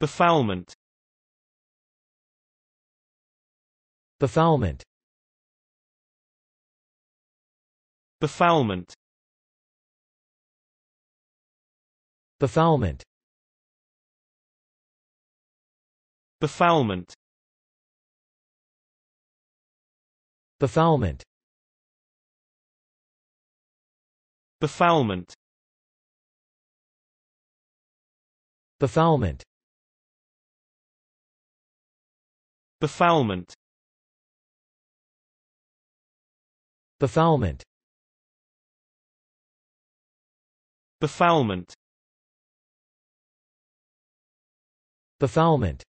Befoulment Befoulment Befoulment Befoulment Befoulment Befoulment Befoulment Befoulment Befoulment Befoulment Befoulment Befoulment